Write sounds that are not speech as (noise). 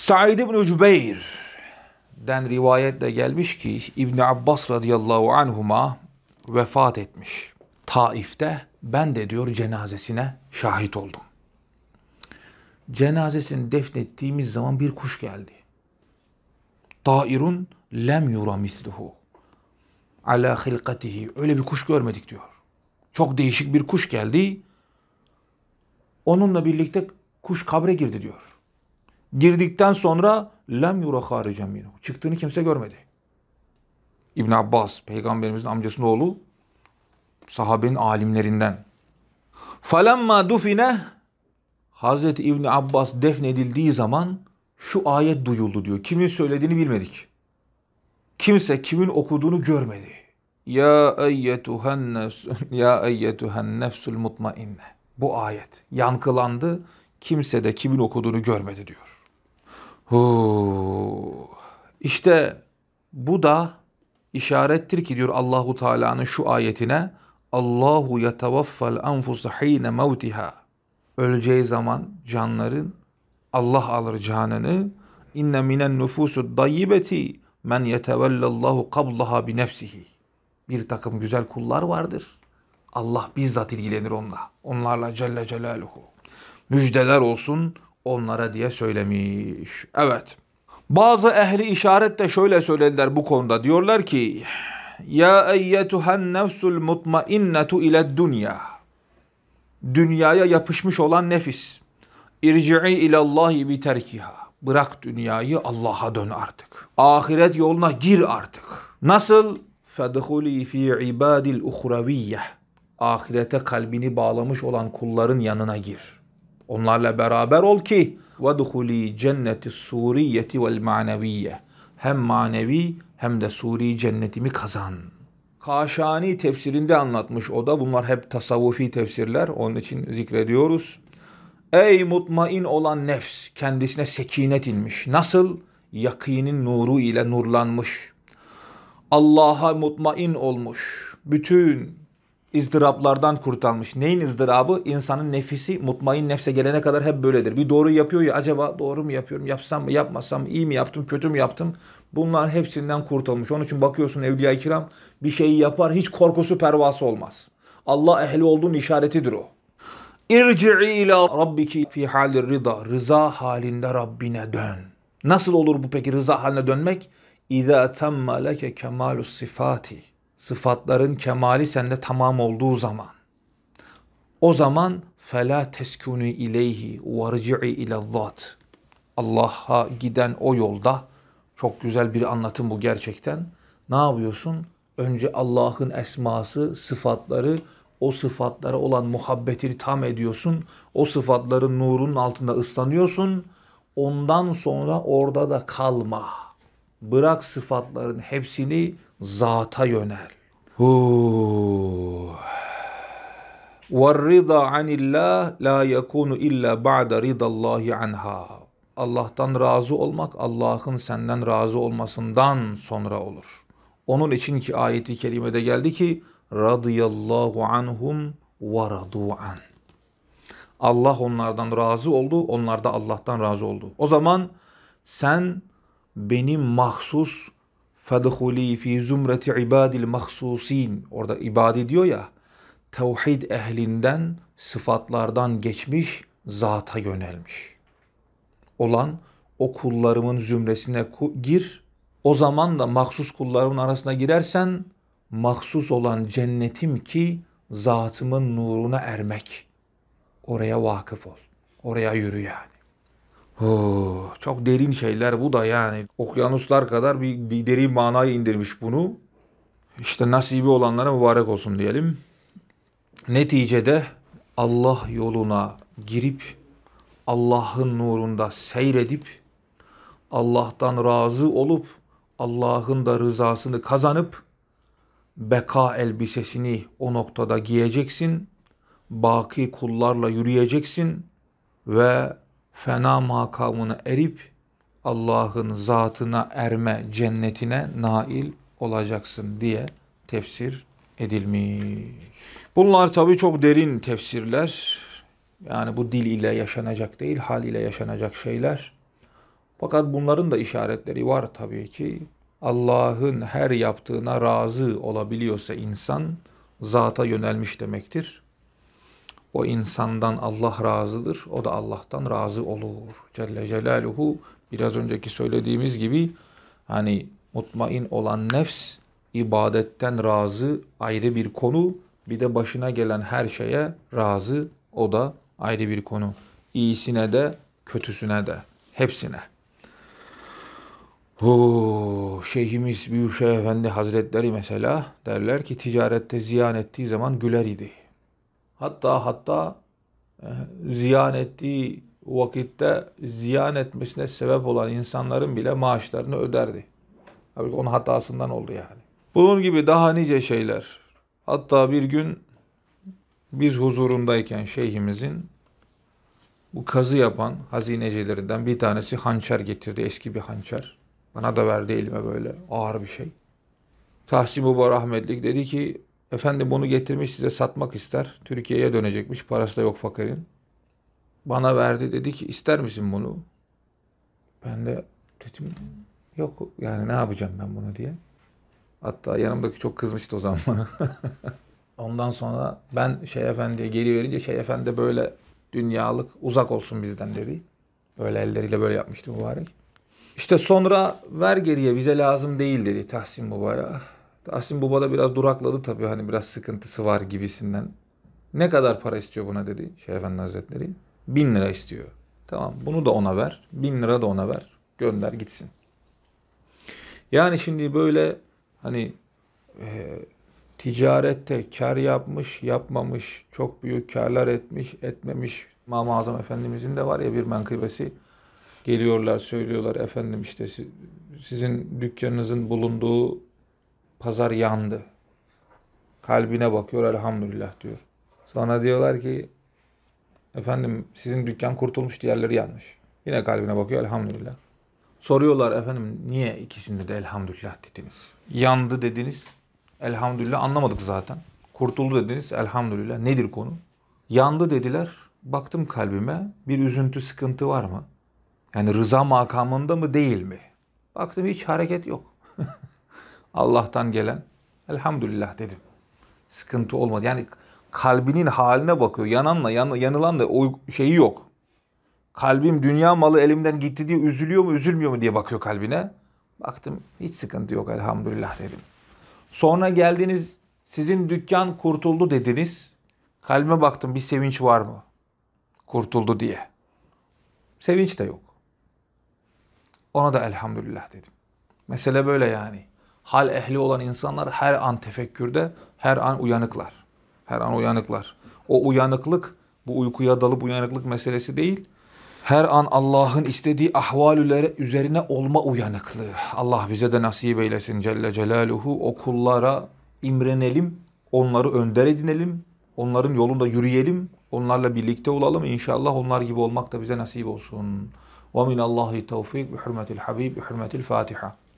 Said İbni Cübeyr'den rivayetle gelmiş ki İbn Abbas radıyallahu anhuma vefat etmiş. Taif'te ben de diyor cenazesine şahit oldum. Cenazesini defnettiğimiz zaman bir kuş geldi. Tairun lem yura misluhu ala hilkatihi. Öyle bir kuş görmedik diyor. Çok değişik bir kuş geldi. Onunla birlikte kuş kabre girdi diyor. Girdikten sonra lem yura haricen minhu. Çıktığını kimse görmedi. İbn Abbas peygamberimizin amcasının oğlu sahabenin alimlerinden. Falamma dufine Hazreti İbn Abbas defnedildiği zaman şu ayet duyuldu diyor. Kimin söylediğini bilmedik. Kimse kimin okuduğunu görmedi. Ya eyyetuhen nefsun ya eyyetuhen nefsul mutmainne. Bu ayet yankılandı. Kimse de kimin okuduğunu görmedi diyor. Hu. İşte bu da işarettir ki diyor Allahu Teala'nın şu ayetine Allahu yetavaffal enfus hine mevtiha. Öleceği zaman canların Allah alır canını. İnne minen nufusu dayyibeti men yetevellallahu kablaha bi nefsihi. Bir takım güzel kullar vardır. Allah bizzat ilgilenir onunla. Onlarla Celle Celaluhu. Müjdeler olsun onlara diye söylemiş. Evet. Bazı ehli işaret de şöyle söylediler bu konuda. Diyorlar ki ya eyyetuhen nefsul mutmainnetu ila dunya, Dünyaya yapışmış olan nefis. İrci'i ilallahi bi terkiha. Bırak dünyayı Allah'a dön artık. Ahiret yoluna gir artık. Nasıl? Fedhuli fi ibadil uhraviyye. Ahirete kalbini bağlamış olan kulların yanına gir.'' Onlarla beraber ol ki وَدْخُلِي cenneti suriyeti vel maneviye. Hem manevi hem de Suri cennetimi kazan. Kaşani tefsirinde anlatmış o da. Bunlar hep tasavvufi tefsirler. Onun için zikrediyoruz. Ey mutmain olan nefs kendisine sekinet inmiş. Nasıl? Yakinin nuru ile nurlanmış. Allah'a mutmain olmuş. Bütün ızdıraplardan kurtarmış. Neyin ızdırabı? İnsanın nefisi mutmain nefse gelene kadar hep böyledir. Bir doğru yapıyor ya acaba doğru mu yapıyorum, yapsam mı, yapmasam mı, iyi mi yaptım, kötü mü yaptım? bunlar hepsinden kurtulmuş. Onun için bakıyorsun Evliya-i Kiram bir şeyi yapar hiç korkusu pervası olmaz. Allah ehli olduğun işaretidir o. İrci'i ila rabbiki fi halir rıza. Rıza halinde Rabbine dön. Nasıl olur bu peki rıza haline dönmek? İza temma leke kemalu sifati sıfatların kemali sende tamam olduğu zaman o zaman fela teskunu ileyhi varci'i ilellât. Allah'a giden o yolda çok güzel bir anlatım bu gerçekten. Ne yapıyorsun? Önce Allah'ın esması, sıfatları, o sıfatlara olan muhabbetini tam ediyorsun. O sıfatların nurunun altında ıslanıyorsun. Ondan sonra orada da kalma bırak sıfatların hepsini zata yönel. وَالرِّضَى عَنِ اللّٰهِ لَا يَكُونُ اِلَّا بَعْدَ رِضَ اللّٰهِ عَنْهَا Allah'tan razı olmak, Allah'ın senden razı olmasından sonra olur. Onun için ki ayeti kerimede geldi ki radıyallahu anhum ve radu an. Allah onlardan razı oldu, onlar da Allah'tan razı oldu. O zaman sen benim mahsus fadhuli fi zumreti ibadil mahsusin orada ibadi diyor ya tevhid ehlinden sıfatlardan geçmiş zata yönelmiş olan o kullarımın zümresine gir o zaman da mahsus kullarımın arasına girersen mahsus olan cennetim ki zatımın nuruna ermek oraya vakıf ol oraya yürü yani Oh, çok derin şeyler bu da yani. Okyanuslar kadar bir, bir derin manaya indirmiş bunu. İşte nasibi olanlara mübarek olsun diyelim. Neticede Allah yoluna girip Allah'ın nurunda seyredip Allah'tan razı olup Allah'ın da rızasını kazanıp beka elbisesini o noktada giyeceksin. Baki kullarla yürüyeceksin ve fena makamına erip Allah'ın zatına erme cennetine nail olacaksın diye tefsir edilmiş. Bunlar tabii çok derin tefsirler. Yani bu dil ile yaşanacak değil, hal ile yaşanacak şeyler. Fakat bunların da işaretleri var tabii ki. Allah'ın her yaptığına razı olabiliyorsa insan zata yönelmiş demektir. O insandan Allah razıdır, o da Allah'tan razı olur. Celle Celaluhu biraz önceki söylediğimiz gibi hani mutmain olan nefs ibadetten razı ayrı bir konu. Bir de başına gelen her şeye razı o da ayrı bir konu. İyisine de kötüsüne de hepsine. Hu, Şeyhimiz Büyükşehir Efendi Hazretleri mesela derler ki ticarette ziyan ettiği zaman güler idi hatta hatta eh, ziyan ettiği vakitte ziyan etmesine sebep olan insanların bile maaşlarını öderdi. Tabii onun hatasından oldu yani. Bunun gibi daha nice şeyler. Hatta bir gün biz huzurundayken şeyhimizin bu kazı yapan hazinecilerinden bir tanesi hançer getirdi. Eski bir hançer. Bana da verdi elime böyle ağır bir şey. Tahsin Baba rahmetlik dedi ki Efendi bunu getirmiş size satmak ister. Türkiye'ye dönecekmiş. Parası da yok fakirin. Bana verdi dedi ki ister misin bunu? Ben de dedim yok yani ne yapacağım ben bunu diye. Hatta yanımdaki çok kızmıştı o zaman bana. (laughs) Ondan sonra ben şey Efendi'ye geri verince şey Efendi böyle dünyalık uzak olsun bizden dedi. Böyle elleriyle böyle yapmıştı mübarek. İşte sonra ver geriye bize lazım değil dedi Tahsin Baba'ya. Tahsin Baba da biraz durakladı tabii hani biraz sıkıntısı var gibisinden. Ne kadar para istiyor buna dedi Şeyh Efendi Hazretleri. Bin lira istiyor. Tamam bunu da ona ver. Bin lira da ona ver. Gönder gitsin. Yani şimdi böyle hani e, ticarette kar yapmış, yapmamış, çok büyük karlar etmiş, etmemiş. i̇mam Azam Efendimizin de var ya bir menkıbesi. Geliyorlar, söylüyorlar efendim işte sizin dükkanınızın bulunduğu pazar yandı. Kalbine bakıyor elhamdülillah diyor. Sonra diyorlar ki efendim sizin dükkan kurtulmuş diğerleri yanmış. Yine kalbine bakıyor elhamdülillah. Soruyorlar efendim niye ikisinde de elhamdülillah dediniz? Yandı dediniz. Elhamdülillah anlamadık zaten. Kurtuldu dediniz. Elhamdülillah. Nedir konu? Yandı dediler. Baktım kalbime. Bir üzüntü, sıkıntı var mı? Yani rıza makamında mı değil mi? Baktım hiç hareket yok. (laughs) Allah'tan gelen elhamdülillah dedim. Sıkıntı olmadı. Yani kalbinin haline bakıyor. Yananla yanılan da o şeyi yok. Kalbim dünya malı elimden gitti diye üzülüyor mu üzülmüyor mu diye bakıyor kalbine. Baktım hiç sıkıntı yok elhamdülillah dedim. Sonra geldiniz sizin dükkan kurtuldu dediniz. Kalbime baktım bir sevinç var mı? Kurtuldu diye. Sevinç de yok. Ona da elhamdülillah dedim. Mesele böyle yani hal ehli olan insanlar her an tefekkürde, her an uyanıklar. Her an uyanıklar. O uyanıklık, bu uykuya dalıp uyanıklık meselesi değil. Her an Allah'ın istediği ahvalüler üzerine olma uyanıklığı. Allah bize de nasip eylesin Celle Celaluhu. O kullara imrenelim, onları önder edinelim, onların yolunda yürüyelim, onlarla birlikte olalım. İnşallah onlar gibi olmak da bize nasip olsun. وَمِنَ اللّٰهِ تَوْفِيقِ بِحُرْمَةِ الْحَبِيبِ بِحُرْمَةِ الْفَاتِحَةِ